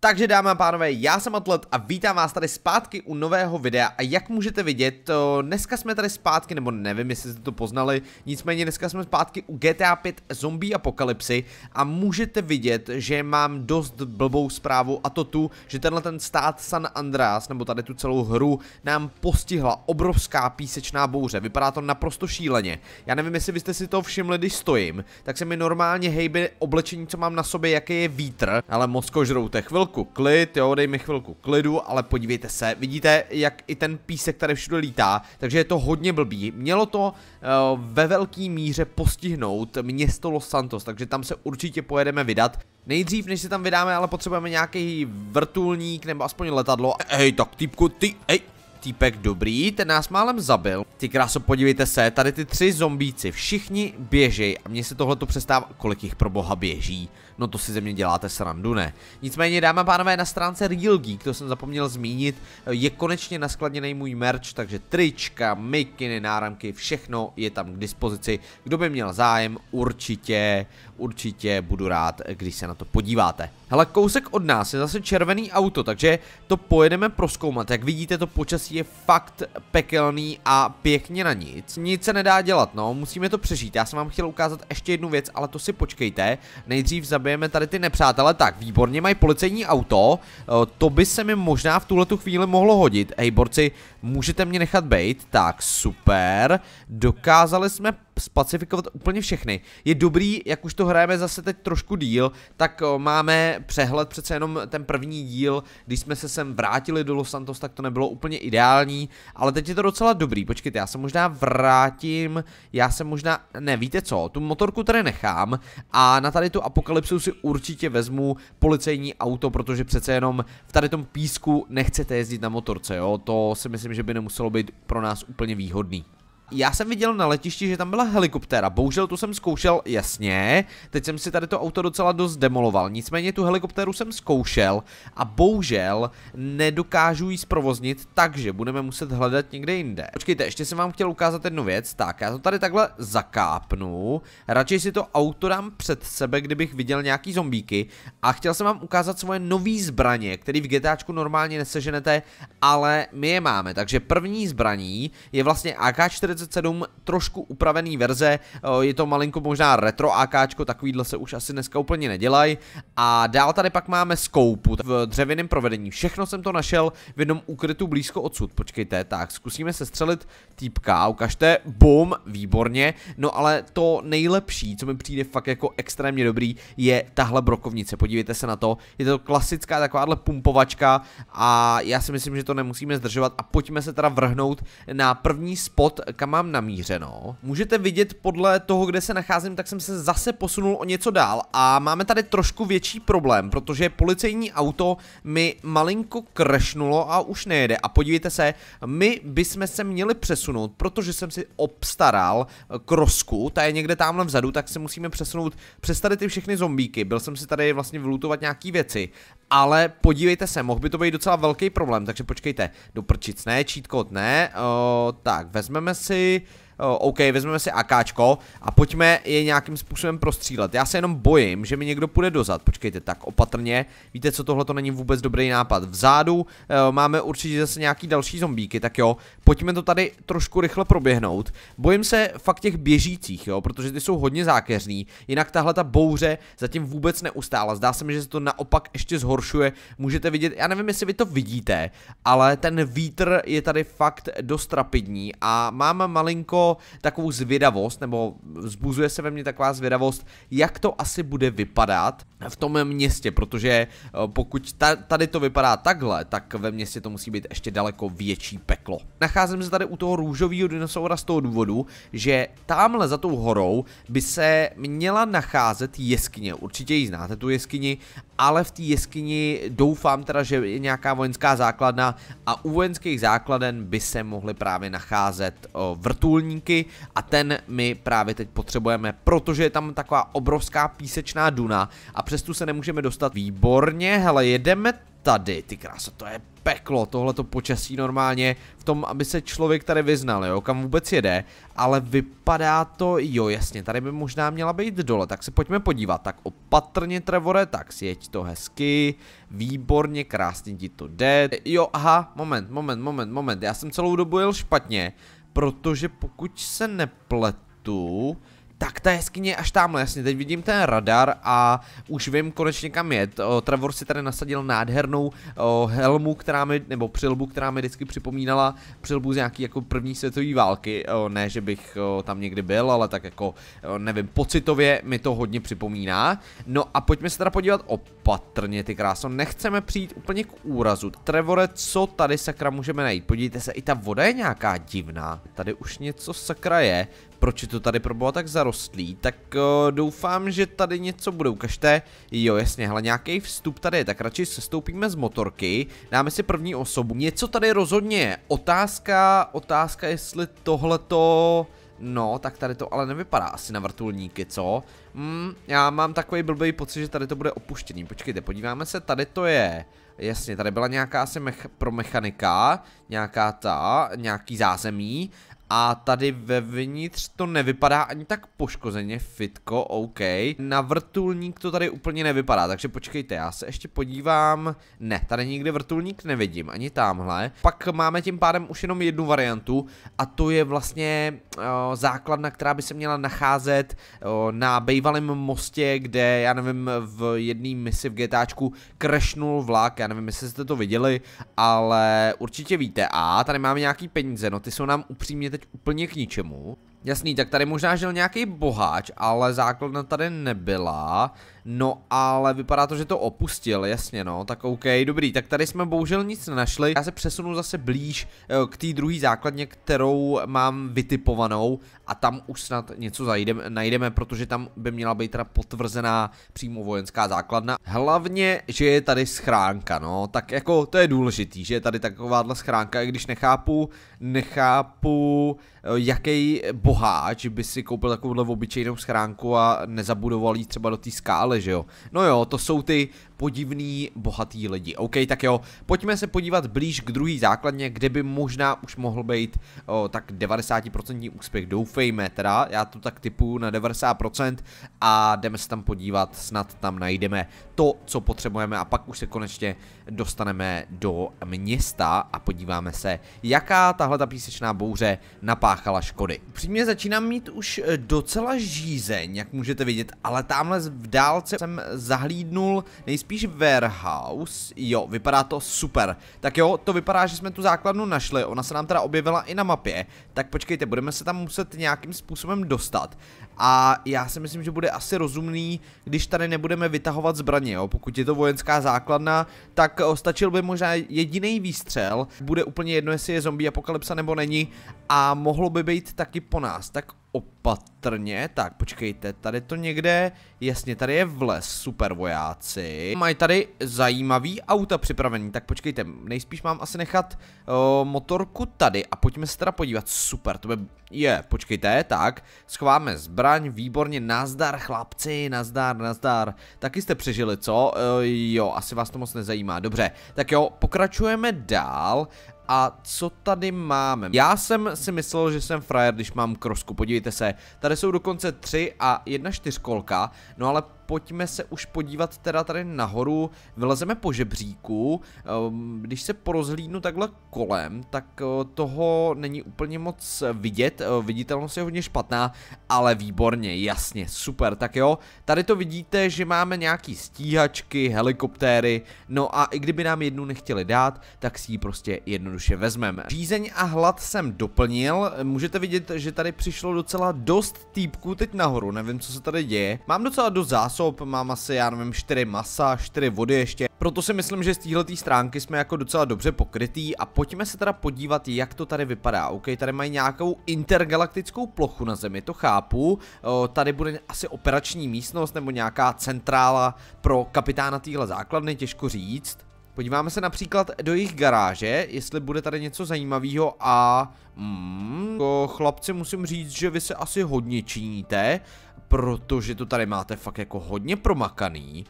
Takže dámy a pánové, já jsem Atlet a vítám vás tady zpátky u nového videa a jak můžete vidět, dneska jsme tady zpátky, nebo nevím jestli jste to poznali, nicméně dneska jsme zpátky u GTA 5 Zombie Apokalypsy a můžete vidět, že mám dost blbou zprávu a to tu, že tenhle ten stát San Andreas, nebo tady tu celou hru, nám postihla obrovská písečná bouře, vypadá to naprosto šíleně. Já nevím jestli byste si to všimli, když stojím, tak se mi normálně hejbe oblečení, co mám na sobě, jaký je vítr, ale moc kožrou, chvilku klid, jo, dej mi chvilku klidu, ale podívejte se, vidíte, jak i ten písek tady všude lítá, takže je to hodně blbý. Mělo to uh, ve velké míře postihnout město Los Santos, takže tam se určitě pojedeme vydat. Nejdřív, než se tam vydáme, ale potřebujeme nějaký vrtulník nebo aspoň letadlo. Hej, tak typku, ty, hej, týpek dobrý, ten nás málem zabil. Ty kráso, podívejte se, tady ty tři zombíci, všichni běžej a mně se tohle to přestává, kolik jich pro boha běží. No to si ze mě děláte srandu, ne? Nicméně dámy a pánové, na stránce Real Geek, to jsem zapomněl zmínit, je konečně naskladněný můj merch, takže trička, mikiny, náramky, všechno je tam k dispozici. Kdo by měl zájem, určitě, určitě budu rád, když se na to podíváte. Hele, kousek od nás je zase červený auto, takže to pojedeme proskoumat. Jak vidíte, to počasí je fakt pekelný a pěkně na nic. Nic se nedá dělat, no, musíme to přežít. Já jsem vám chtěl ukázat ještě jednu věc, ale to si počkejte. Nejdřív zabijeme tady ty nepřátele. Tak, výborně, mají policejní auto. Eh, to by se mi možná v tuhle chvíli mohlo hodit. Hej, borci, Můžete mě nechat bejt, tak super. Dokázali jsme spacifikovat úplně všechny. Je dobrý, jak už to hrajeme zase teď trošku díl, tak máme přehled přece jenom ten první díl, když jsme se sem vrátili do Los Santos, tak to nebylo úplně ideální, ale teď je to docela dobrý, počkejte, já se možná vrátím, já se možná, ne, víte co, tu motorku tady nechám a na tady tu apokalypsu si určitě vezmu policejní auto, protože přece jenom v tady tom písku nechcete jezdit na motorce, jo, to si myslím, myslím, že by nemuselo být pro nás úplně výhodný. Já jsem viděl na letišti, že tam byla helikoptéra, bohužel tu jsem zkoušel, jasně, teď jsem si tady to auto docela dost demoloval, nicméně tu helikoptéru jsem zkoušel a bohužel nedokážu ji zprovoznit, takže budeme muset hledat někde jinde. Počkejte, ještě jsem vám chtěl ukázat jednu věc, tak já to tady takhle zakápnu, radši si to auto dám před sebe, kdybych viděl nějaký zombíky a chtěl jsem vám ukázat svoje nové zbraně, které v GTAčku normálně neseženete, ale my je máme, takže první zbraní je vlastně AK-47, T47 trošku upravený verze, eh, je to malinko možná retro AK, takovýhle se už asi dneska úplně nedělají. A dál tady pak máme skoupu v dřevěném provedení, všechno jsem to našel v jednom ukrytu blízko odsud, počkejte, tak zkusíme se střelit týpka, ukažte, bum, výborně, no ale to nejlepší, co mi přijde fakt jako extrémně dobrý, je tahle brokovnice, podívejte se na to, je to klasická takováhle pumpovačka a já si myslím, že to nemusíme zdržovat a pojďme se teda vrhnout na první spot, kam kam mám namířeno. Můžete vidět podle toho, kde se nacházím, tak jsem se zase posunul o něco dál a máme tady trošku větší problém, protože policejní auto mi malinko krešnulo a už nejede. A podívejte se, my bychom se měli přesunout, protože jsem si obstaral eh, krosku, ta je někde tamhle vzadu, tak se musíme přesunout přes tady ty všechny zombíky. Byl jsem si tady vlastně vylutovat nějaký věci, ale podívejte se, mohl by to být docela velký problém, takže počkejte, doprčit, ne, čítko, ne, o, eh, tak vezmeme si say Eh, OK, vezmeme si AKčko a pojďme je nějakým způsobem prostřílet. Já se jenom bojím, že mi někdo půjde dozad. Počkejte, tak opatrně. Víte co, tohle to není vůbec dobrý nápad. Vzadu eh, máme určitě zase nějaký další zombíky, tak jo, pojďme to tady trošku rychle proběhnout. Bojím se fakt těch běžících, jo, protože ty jsou hodně zákeřní. Jinak tahle ta bouře zatím vůbec neustála. Zdá se mi, že se to naopak ještě zhoršuje. Můžete vidět, já nevím, jestli vy to vidíte, ale ten vítr je tady fakt dost rapidní a mám malinko takovou zvědavost, nebo zbuzuje se ve mně taková zvědavost, jak to asi bude vypadat v tom městě, protože eh, pokud ta, tady to vypadá takhle, tak ve městě to musí být ještě daleko větší peklo. Nacházím se tady u toho růžového dinosaura z toho důvodu, že tamhle za tou horou by se měla nacházet jeskyně. Určitě ji znáte, tu jeskyni, ale v té jeskyni doufám teda, že je nějaká vojenská základna a u vojenských základen by se mohly právě nacházet vrtulníky a ten my právě teď potřebujeme, protože je tam taková obrovská písečná duna a přes tu se nemůžeme dostat výborně, hele jedeme tady, ty krása, to je peklo, tohle to počasí normálně, v tom, aby se člověk tady vyznal, jo, kam vůbec jede, ale vypadá to, jo, jasně, tady by možná měla být dole, tak se pojďme podívat, tak opatrně, Trevore, tak si jeď to hezky, výborně, krásně ti to jde, jo, aha, moment, moment, moment, moment, já jsem celou dobu jel špatně, protože pokud se nepletu, tak ta jeskyně je až tamhle, jasně, teď vidím ten radar a už vím konečně kam jet. O, Trevor si tady nasadil nádhernou o, helmu, která mi, nebo přilbu, která mi vždycky připomínala přilbu z nějaký jako první světové války. O, ne, že bych o, tam někdy byl, ale tak jako, o, nevím, pocitově mi to hodně připomíná. No a pojďme se teda podívat opatrně, ty kráso, nechceme přijít úplně k úrazu. Trevore, co tady sakra můžeme najít? Podívejte se, i ta voda je nějaká divná. Tady už něco sakra je proč je to tady proboha tak zarostlý, tak uh, doufám, že tady něco bude, ukažte, jo jasně, hele nějaký vstup tady je, tak radši sestoupíme z motorky, dáme si první osobu, něco tady rozhodně je, otázka, otázka jestli tohleto... No, tak tady to ale nevypadá asi na vrtulníky, co? Hmm, já mám takový blbý pocit, že tady to bude opuštěný. Počkejte, podíváme se, tady to je. Jasně, tady byla nějaká asi mech pro mechanika, nějaká ta, nějaký zázemí a tady vevnitř to nevypadá ani tak poškozeně, fitko, OK. Na vrtulník to tady úplně nevypadá, takže počkejte, já se ještě podívám. Ne, tady nikde vrtulník nevidím, ani tamhle. Pak máme tím pádem už jenom jednu variantu a to je vlastně o, eh, základna, která by se měla nacházet o, eh, na bývalém mostě, kde, já nevím, v jedné misi v GTAčku krešnul vlak, já nevím, jestli jste to viděli, ale určitě víte. A tady máme nějaký peníze, no ty jsou nám upřímně teď úplně k ničemu. Jasný, tak tady možná žil nějaký boháč, ale základna tady nebyla. No ale vypadá to, že to opustil, jasně no, tak OK, dobrý, tak tady jsme bohužel nic nenašli. Já se přesunu zase blíž eh, k té druhé základně, kterou mám vytipovanou a tam už snad něco zajdeme, najdeme, protože tam by měla být teda potvrzená přímo vojenská základna. Hlavně, že je tady schránka, no, tak jako to je důležitý, že je tady takováhle schránka, i když nechápu, nechápu, eh, jaký boháč by si koupil takovouhle obyčejnou schránku a nezabudoval ji třeba do té skály, že jo. No jo, to jsou ty podivný bohatý lidi. OK, tak jo, pojďme se podívat blíž k druhý základně, kde by možná už mohl být o, tak 90% úspěch. Doufejme teda, já to tak typu na 90% a jdeme se tam podívat, snad tam najdeme to, co potřebujeme a pak už se konečně dostaneme do města a podíváme se, jaká tahle ta písečná bouře napáchala škody. Přímě začínám mít už e, docela žízeň, jak můžete vidět, ale tamhle v dálce jsem zahlídnul nejspíš spíš warehouse. Jo, vypadá to super. Tak jo, to vypadá, že jsme tu základnu našli. Ona se nám teda objevila i na mapě. Tak počkejte, budeme se tam muset nějakým způsobem dostat. A já si myslím, že bude asi rozumný, když tady nebudeme vytahovat zbraně, jo. Pokud je to vojenská základna, tak eh, stačil by možná jediný výstřel. Bude úplně jedno, jestli je zombie apokalypsa nebo není. A mohlo by být taky po nás. Tak opatrně. Tak, počkejte, tady to někde, jasně, tady je v les, super vojáci. Mají tady zajímavý auta připravený, tak počkejte, nejspíš mám asi nechat o, motorku tady a pojďme se teda podívat, super, to by, je, počkejte, tak, schováme zbraň, výborně, nazdar chlapci, nazdar, nazdar, taky jste přežili, co? E, jo, asi vás to moc nezajímá, dobře, tak jo, pokračujeme dál a co tady máme? Já jsem si myslel, že jsem frajer, když mám krosku, podívejte se. Tady jsou dokonce tři a jedna čtyřkolka, no ale pojďme se už podívat teda tady nahoru, vylezeme po žebříku, ehm, když se porozhlídnu takhle kolem, tak eh, toho není úplně moc vidět, eh, viditelnost je hodně špatná, ale výborně, jasně, super, tak jo, tady to vidíte, že máme nějaký stíhačky, helikoptéry, no a i kdyby nám jednu nechtěli dát, tak si ji prostě jednoduše vezmeme. Řízeň a hlad jsem doplnil, můžete vidět, že tady přišlo docela dost týpků teď nahoru, nevím, co se tady děje, mám docela dost zásob, zásob, mám asi, já nevím, 4 masa, 4 vody ještě. Proto si myslím, že z této stránky jsme jako docela dobře pokrytý a pojďme se teda podívat, jak to tady vypadá. OK, tady mají nějakou intergalaktickou plochu na Zemi, to chápu. O, tady bude asi operační místnost nebo nějaká centrála pro kapitána téhle základny, těžko říct. Podíváme se například do jejich garáže, jestli bude tady něco zajímavého a... Mm, jako chlapci, musím říct, že vy se asi hodně činíte protože to tady máte fakt jako hodně promakaný.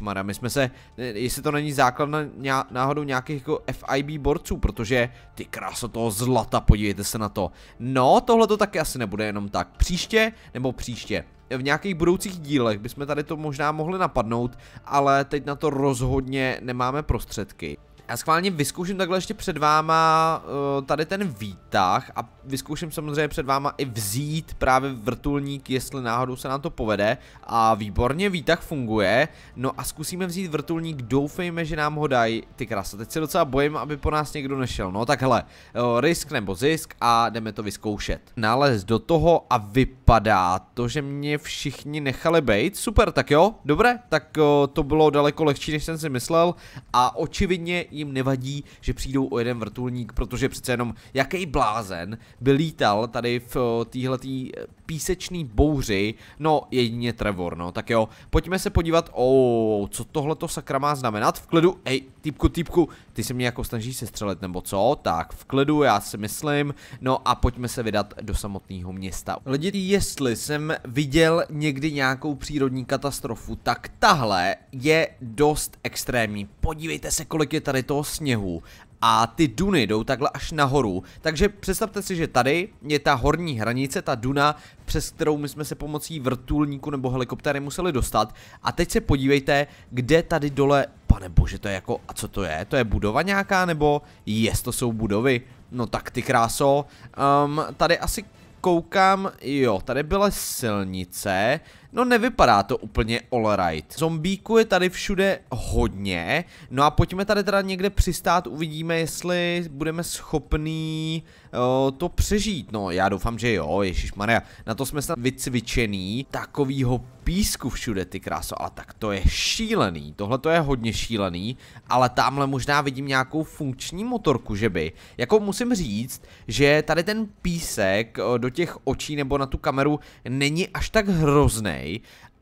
Mara, my jsme se, jestli to není základ na náhodou nějakých jako FIB borců, protože ty kráso toho zlata, podívejte se na to. No, tohle to taky asi nebude jenom tak. Příště, nebo příště, v nějakých budoucích dílech bychom tady to možná mohli napadnout, ale teď na to rozhodně nemáme prostředky. Já schválně vyzkouším takhle ještě před váma uh, tady ten výtah a vyzkouším samozřejmě před váma i vzít právě vrtulník, jestli náhodou se nám to povede. A výborně výtah funguje, no a zkusíme vzít vrtulník, doufejme, že nám ho dají ty krasa. Teď se docela bojím, aby po nás někdo nešel, no tak hele, uh, risk nebo zisk a jdeme to vyzkoušet. Nález do toho a vypadá to, že mě všichni nechali být, super, tak jo, dobré, tak uh, to bylo daleko lehčí, než jsem si myslel a očividně jim nevadí, že přijdou o jeden vrtulník, protože přece jenom jaký blázen by lítal tady v eh, téhletý eh, písečný bouři, no jedině Trevor, no tak jo, pojďme se podívat, o co tohle to sakra má znamenat, v klidu, ej, týpku, týpku, ty se mě jako se střelit nebo co, tak v klidu, já si myslím, no a pojďme se vydat do samotného města. Lidi, jestli jsem viděl někdy nějakou přírodní katastrofu, tak tahle je dost extrémní, podívejte se, kolik je tady toho sněhu a ty duny jdou takhle až nahoru. Takže představte si, že tady je ta horní hranice, ta duna, přes kterou my jsme se pomocí vrtulníku nebo helikoptéry museli dostat. A teď se podívejte, kde tady dole, pane bože, to je jako, a co to je? To je budova nějaká nebo? Jest, to jsou budovy. No tak ty kráso. Um, tady asi koukám, jo, tady byla silnice, No nevypadá to úplně all right. Zombíku je tady všude hodně, no a pojďme tady teda někde přistát, uvidíme jestli budeme schopný uh, to přežít. No já doufám, že jo, Ježíš Maria, na to jsme snad vycvičený, takovýho písku všude ty kráso, ale tak to je šílený, tohle to je hodně šílený, ale tamhle možná vidím nějakou funkční motorku, že by. Jako musím říct, že tady ten písek eh, do těch očí nebo na tu kameru není až tak hrozný,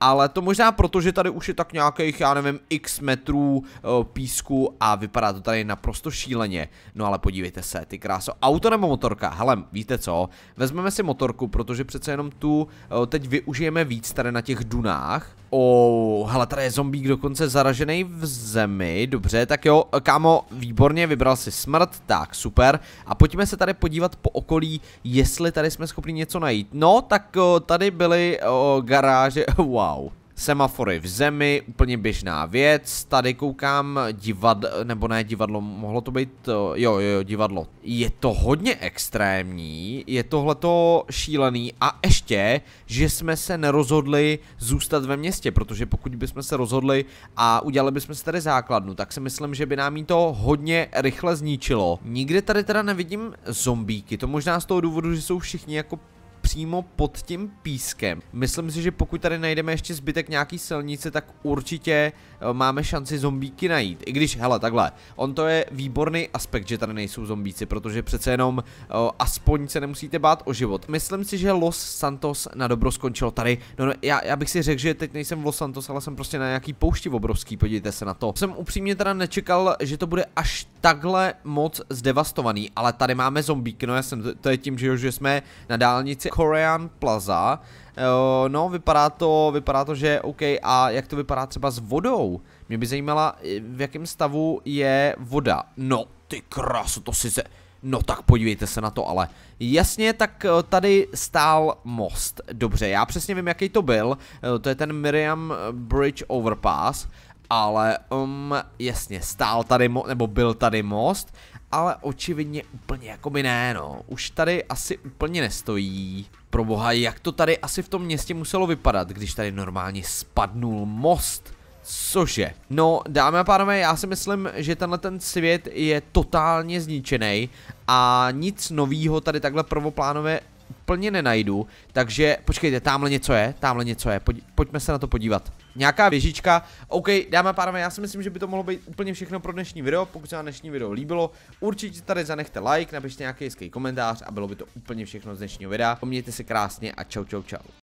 ale to možná proto, že tady už je tak nějakých, já nevím, x metrů o, eh, písku a vypadá to tady naprosto šíleně. No ale podívejte se, ty kráso, auto nebo motorka? Hele, víte co, vezmeme si motorku, protože přece jenom tu o, eh, teď využijeme víc tady na těch dunách. Oh, hele, tady je zombík dokonce zaražený v zemi, dobře, tak jo, kámo, výborně, vybral si smrt, tak, super. A pojďme se tady podívat po okolí, jestli tady jsme schopni něco najít. No, tak tady byly oh, garáže, wow, Semafory v zemi, úplně běžná věc. Tady koukám divad, nebo ne divadlo, mohlo to být, eh, jo, jo, jo, divadlo. Je to hodně extrémní, je tohleto šílený a ještě, že jsme se nerozhodli zůstat ve městě, protože pokud bychom se rozhodli a udělali bychom si tady základnu, tak si myslím, že by nám jí to hodně rychle zničilo. Nikde tady teda nevidím zombíky, to možná z toho důvodu, že jsou všichni jako přímo pod tím pískem. Myslím si, že pokud tady najdeme ještě zbytek nějaký silnice, tak určitě eh, máme šanci zombíky najít. I když, hele, takhle, on to je výborný aspekt, že tady nejsou zombíci, protože přece jenom o, eh, aspoň se nemusíte bát o život. Myslím si, že Los Santos na dobro skončilo tady. No, no já, já bych si řekl, že teď nejsem v Los Santos, ale jsem prostě na nějaký poušti obrovský, podívejte se na to. Jsem upřímně teda nečekal, že to bude až takhle moc zdevastovaný, ale tady máme zombíky, no já jsem, to, to je tím, že, jo, že jsme na dálnici Korean Plaza. Uh, no, vypadá to, vypadá to, že OK, a jak to vypadá třeba s vodou? Mě by zajímala, eh, v jakém stavu je voda. No, ty krásu, to si se... No tak podívejte se na to ale. Jasně, tak eh, tady stál most. Dobře, já přesně vím, jaký to byl. To je ten Miriam Bridge Overpass. Ale, um, jasně, stál tady, mo nebo byl tady most ale očividně úplně jako by ne, no. Už tady asi úplně nestojí. Pro boha, jak to tady asi v tom městě muselo vypadat, když tady normálně spadnul most. Cože? No, dámy a pánové, já si myslím, že tenhle ten svět je totálně zničený a nic novýho tady takhle prvoplánově úplně nenajdu, takže počkejte, tamhle něco je, tamhle něco je, Pojď, pojďme se na to podívat. Nějaká věžička, OK, dáme a pánové, já si myslím, že by to mohlo být úplně všechno pro dnešní video, pokud se vám dnešní video líbilo, určitě tady zanechte like, napište nějaký hezký komentář a bylo by to úplně všechno z dnešního videa, pomějte se krásně a čau čau čau.